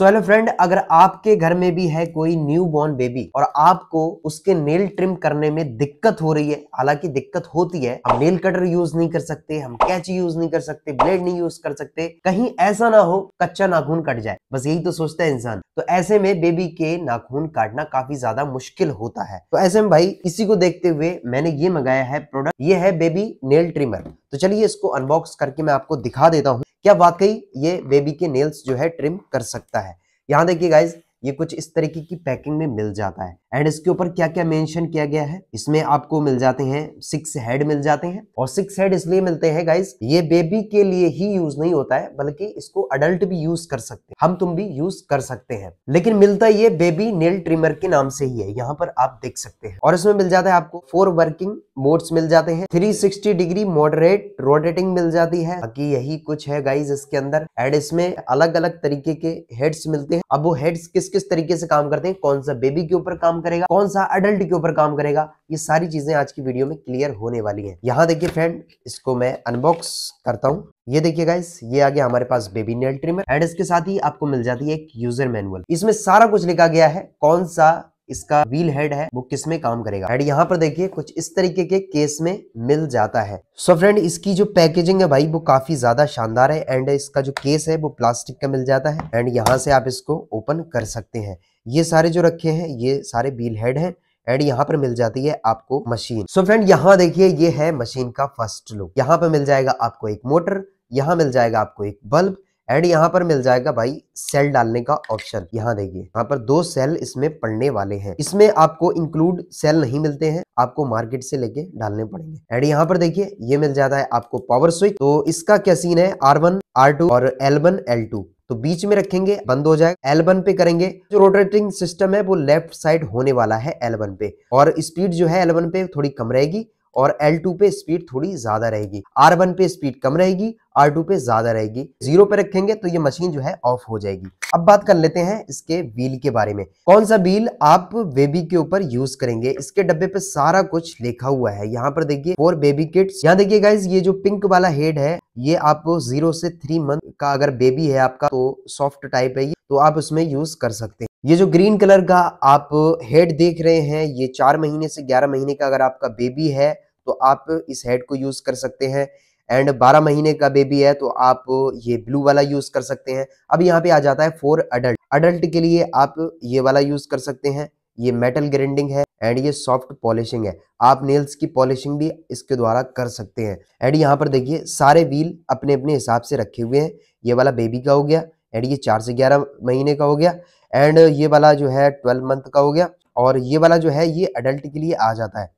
so hello friend अगर आपके घर में भी है कोई न्यू बॉर्न बेबी और आपको उसके नेल ट्रिम करने में दिक्कत हो रही है हालांकि दिक्कत होती है हम नेल कटर यूज नहीं कर सकते हम कैची यूज नहीं कर सकते ब्लेड नहीं यूज कर सकते कहीं ऐसा ना हो कच्चा नाखून कट जाए बस यही तो सोचता है इंसान तो ऐसे में बेबी के नाखून काटना काफी ज्यादा मुश्किल होता है तो ऐसे में भाई इसी को देखते हुए मैंने ये मंगाया है प्रोडक्ट ये है बेबी नेल ट्रिमर तो चलिए इसको अनबॉक्स करके मैं आपको दिखा देता हूँ क्या वाकई ये बेबी के नेल्स जो है ट्रिम कर सकता है यहाँ देखिए गाइज ये कुछ इस तरीके की पैकिंग में मिल जाता है एंड इसके ऊपर क्या क्या मेंशन किया गया है इसमें आपको मिल जाते हैं सिक्स हेड मिल जाते हैं और सिक्स हेड इसलिए मिलते हैं गाइस ये बेबी के लिए ही यूज नहीं होता है बल्कि इसको अडल्ट भी यूज कर सकते हैं हम तुम भी यूज कर सकते हैं लेकिन मिलता ये बेबी नेल ट्रिमर के नाम से ही है यहाँ पर आप देख सकते हैं और इसमें मिल जाता है आपको फोर वर्किंग मोड्स मिल जाते हैं थ्री डिग्री मॉडरेट रोटेटिंग मिल जाती है बाकी यही कुछ है गाइज इसके अंदर एंड इसमें अलग अलग तरीके के हेड्स मिलते हैं अब वो हेड्स किस किस तरीके से काम करते हैं कौन सा बेबी के ऊपर काम करेगा कौन सा अडल्ट के ऊपर काम करेगा ये सारी चीजें आज की वीडियो में क्लियर होने वाली है यहाँ देखिए फ्रेंड इसको मैं अनबॉक्स करता हूँ ये देखिए गाइस ये आ गया हमारे पास बेबी नेल ट्रिमर एंड इसके साथ ही आपको मिल जाती है एक यूजर मैनुअल इसमें सारा कुछ लिखा गया है कौन सा इसका व्हील हेड है वो किस में काम करेगा हेड यहाँ पर देखिए कुछ इस तरीके के केस में मिल जाता है सो so फ्रेंड इसकी जो पैकेजिंग है भाई वो काफी ज्यादा शानदार है एंड इसका जो केस है वो प्लास्टिक का मिल जाता है एंड यहाँ से आप इसको ओपन कर सकते हैं ये सारे जो रखे हैं ये सारे व्हील हेड है एंड यहाँ पर मिल जाती है आपको मशीन सो फ्रेंड यहाँ देखिए ये है मशीन का फर्स्ट लुक यहाँ पर मिल जाएगा आपको एक मोटर यहाँ मिल जाएगा आपको एक बल्ब एंड यहाँ पर मिल जाएगा भाई सेल डालने का ऑप्शन यहाँ देखिए यहाँ पर दो सेल इसमें पड़ने वाले हैं इसमें आपको इंक्लूड सेल नहीं मिलते हैं आपको मार्केट से लेके डालने पड़ेंगे एंड यहाँ पर देखिए ये मिल जाता है आपको पावर स्विच तो इसका क्या सीन है आर वन आर टू और एल वन एल टू तो बीच में रखेंगे बंद हो जाएगा एल वन पे करेंगे जो रोटेटिंग सिस्टम है वो लेफ्ट साइड होने वाला है एल वन पे और स्पीड जो है एल वन पे थोड़ी कम रहेगी और L2 पे स्पीड थोड़ी ज्यादा रहेगी R1 पे स्पीड कम रहेगी आर टू पे ज्यादा रहेगी जीरो पे रखेंगे तो ये मशीन जो है ऑफ हो जाएगी अब बात कर लेते हैं इसके व्हील के बारे में कौन सा व्हील आप बेबी के ऊपर यूज करेंगे इसके डब्बे पे सारा कुछ लिखा हुआ है यहाँ पर देखिए फोर बेबी किट्स यहाँ देखिए गाइज ये जो पिंक वाला हेड है ये आप जीरो से थ्री मंथ का अगर बेबी है आपका तो सॉफ्ट टाइप है ये तो आप उसमें यूज कर सकते हैं ये जो ग्रीन कलर का आप हेड देख रहे हैं ये चार महीने से ग्यारह महीने का अगर आपका बेबी है तो आप इस हेड को यूज कर सकते हैं एंड 12 महीने का बेबी है तो आप ये ब्लू वाला यूज़ कर सकते हैं अब यहाँ पे आ जाता है फोर अडल्ट अडल्ट के लिए आप ये वाला यूज़ कर सकते हैं ये मेटल ग्रेंडिंग है एंड ये सॉफ्ट पॉलिशिंग है आप नेल्स की पॉलिशिंग भी इसके द्वारा कर सकते हैं एंड यहाँ पर देखिए सारे व्हील अपने अपने हिसाब से रखे हुए हैं ये वाला बेबी का हो गया एंड ये चार से ग्यारह महीने का हो गया एंड ये वाला जो है ट्वेल्व मंथ का हो गया और ये वाला जो है ये अडल्ट के लिए आ जाता है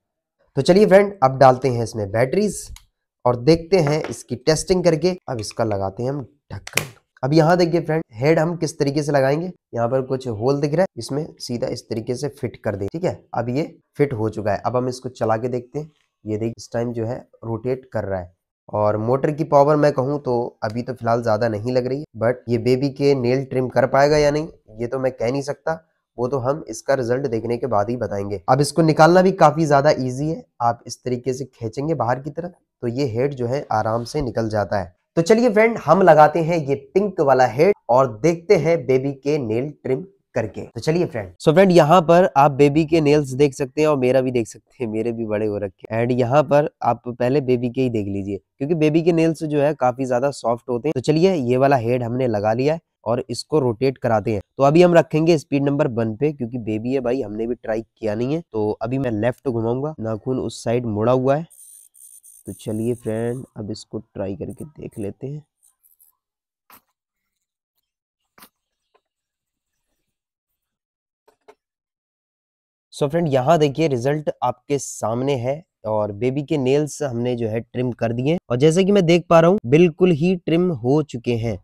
तो चलिए फ्रेंड अब डालते हैं इसमें बैटरीज और देखते हैं इसकी टेस्टिंग करके अब इसका लगाते हैं हम ढक्कन अब यहाँ देखिए फ्रेंड हेड हम किस तरीके से लगाएंगे यहाँ पर कुछ होल दिख रहा है इसमें सीधा इस तरीके से फिट कर दे ठीक है अब ये फिट हो चुका है अब हम इसको चला के देखते हैं ये देखिए इस टाइम जो है रोटेट कर रहा है और मोटर की पावर मैं कहूँ तो अभी तो फिलहाल ज़्यादा नहीं लग रही है बट ये बेबी के नेल ट्रिम कर पाएगा या नहीं ये तो मैं कह नहीं सकता वो तो हम इसका रिजल्ट देखने के बाद ही बताएंगे अब इसको निकालना भी काफ़ी ज़्यादा ईजी है आप इस तरीके से खींचेंगे बाहर की तरफ तो ये हेड जो है आराम से निकल जाता है तो चलिए फ्रेंड हम लगाते हैं ये पिंक वाला हेड और देखते हैं बेबी के नेल ट्रिम करके तो चलिए फ्रेंड सो फ्रेंड यहाँ पर आप बेबी के नेल्स देख सकते हैं और मेरा भी देख सकते हैं मेरे भी बड़े हो रखे हैं एंड यहाँ पर आप पहले बेबी के ही देख लीजिए क्योंकि बेबी के नेल्स जो है काफी ज्यादा सॉफ्ट होते हैं तो चलिए ये वाला हेड हमने लगा लिया है और इसको रोटेट कराते हैं तो अभी हम रखेंगे स्पीड नंबर वन पे क्योंकि बेबी है भाई हमने भी ट्राई किया नहीं है तो अभी मैं लेफ्ट घुमाऊंगा नाखून उस साइड मुड़ा हुआ है तो चलिए फ्रेंड अब इसको ट्राई करके देख लेते हैं सो फ्रेंड यहाँ देखिए रिजल्ट आपके सामने है और बेबी के नेल्स हमने जो है ट्रिम कर दिए और जैसे कि मैं देख पा रहा हूँ बिल्कुल ही ट्रिम हो चुके हैं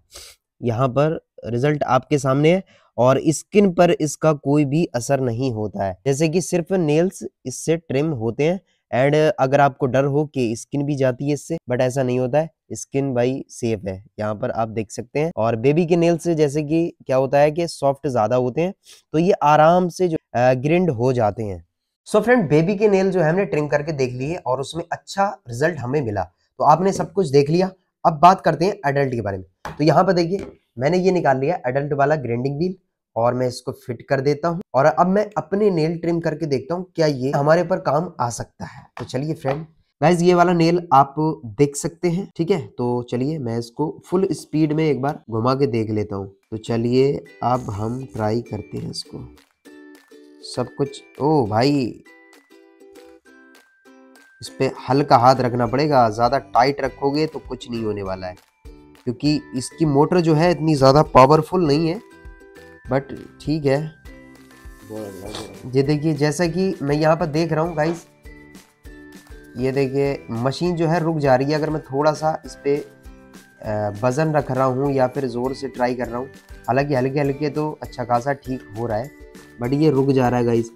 यहाँ पर रिजल्ट आपके सामने है और स्किन पर इसका कोई भी असर नहीं होता है जैसे कि सिर्फ नेल्स इससे ट्रिम होते हैं एंड अगर आपको डर हो कि स्किन भी जाती है इससे बट ऐसा नहीं होता है स्किन भाई सेफ है यहाँ पर आप देख सकते हैं और बेबी के नेल्स जैसे कि क्या होता है कि सॉफ्ट ज़्यादा होते हैं तो ये आराम से जो ग्रिंड हो जाते हैं सो फ्रेंड बेबी के नेल जो है हमने ट्रिम करके देख लिए और उसमें अच्छा रिजल्ट हमें मिला तो आपने सब कुछ देख लिया अब बात करते हैं एडल्ट के बारे में तो यहाँ पर देखिए मैंने ये निकाल लिया एडल्ट वाला ग्रेंडिंग व्हील और मैं इसको फिट कर देता हूँ और अब मैं अपने नेल ट्रिम करके देखता हूँ क्या ये हमारे पर काम आ सकता है तो चलिए फ्रेंड गाइज ये वाला नेल आप देख सकते हैं ठीक है तो चलिए मैं इसको फुल स्पीड में एक बार घुमा के देख लेता हूँ तो चलिए अब हम ट्राई करते हैं इसको सब कुछ ओ भाई इस पर हल्का हाथ रखना पड़ेगा ज़्यादा टाइट रखोगे तो कुछ नहीं होने वाला है क्योंकि इसकी मोटर जो है इतनी ज़्यादा पावरफुल नहीं है बट ठीक है ये देखिए जैसा कि मैं यहाँ पर देख रहा हूँ गाइस ये देखिए मशीन जो है रुक जा रही है अगर मैं थोड़ा सा इस पर वज़न रख रहा हूँ या फिर ज़ोर से ट्राई कर रहा हूँ हालांकि हल्के हल्के तो अच्छा खासा ठीक हो रहा है बट ये रुक जा रहा है गाइस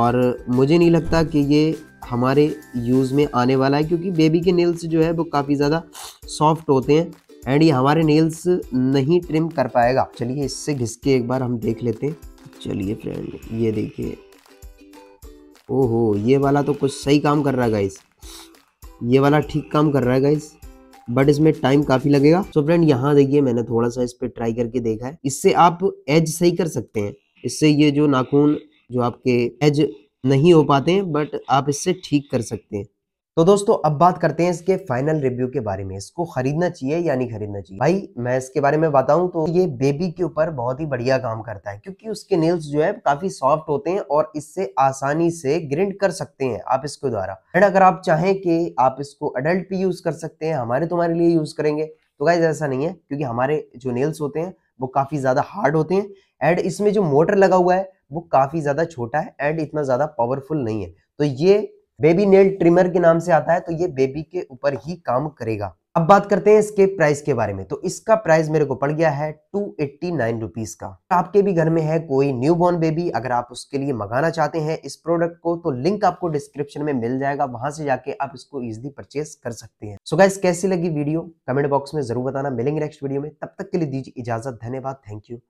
और मुझे नहीं लगता कि ये हमारे यूज़ में आने वाला है क्योंकि बेबी के नेल्स जो है वो काफ़ी ज़्यादा सॉफ्ट होते हैं एंड ये हमारे नेल्स नहीं ट्रिम कर पाएगा चलिए इससे घिस के एक बार हम देख लेते हैं चलिए फ्रेंड ये देखिए ओहो ये वाला तो कुछ सही काम कर रहा है गाइस ये वाला ठीक काम कर रहा है गाइस बट इसमें टाइम काफ़ी लगेगा सो फ्रेंड यहाँ देखिए मैंने थोड़ा सा इस पर ट्राई करके देखा है इससे आप एज सही कर सकते हैं इससे ये जो नाखून जो आपके एज नहीं हो पाते हैं बट आप इससे ठीक कर सकते हैं तो दोस्तों अब बात करते हैं इसके फाइनल रिव्यू के बारे में इसको खरीदना चाहिए या नहीं खरीदना चाहिए भाई मैं इसके बारे में बताऊं तो ये बेबी के ऊपर बहुत ही बढ़िया काम करता है क्योंकि उसके नेल्स जो है काफी सॉफ्ट होते हैं और इससे आसानी से ग्रिंड कर सकते हैं आप इसके द्वारा एंड अगर आप चाहें कि आप इसको अडल्ट भी यूज कर सकते हैं हमारे तुम्हारे लिए यूज करेंगे तो गाइज ऐसा नहीं है क्योंकि हमारे जो नेल्स होते हैं वो काफी ज्यादा हार्ड होते हैं एंड इसमें जो मोटर लगा हुआ है वो काफ़ी ज़्यादा छोटा है एंड इतना ज़्यादा पावरफुल नहीं है तो ये बेबी नेल ट्रिमर के नाम से आता है तो ये बेबी के ऊपर ही काम करेगा अब बात करते हैं इसके प्राइस के बारे में तो इसका प्राइस मेरे को पड़ गया है टू एट्टी नाइन रुपीज का आपके भी घर में है कोई न्यू बॉर्न बेबी अगर आप उसके लिए मंगाना चाहते हैं इस प्रोडक्ट को तो लिंक आपको डिस्क्रिप्शन में मिल जाएगा वहां से जाके आप इसको इजिली परचेस कर सकते हैं सो so गाइस कैसी लगी वीडियो कमेंट बॉक्स में जरूर बताना मिलेंगे नेक्स्ट वीडियो में तब तक के लिए दीजिए इजाजत धन्यवाद थैंक यू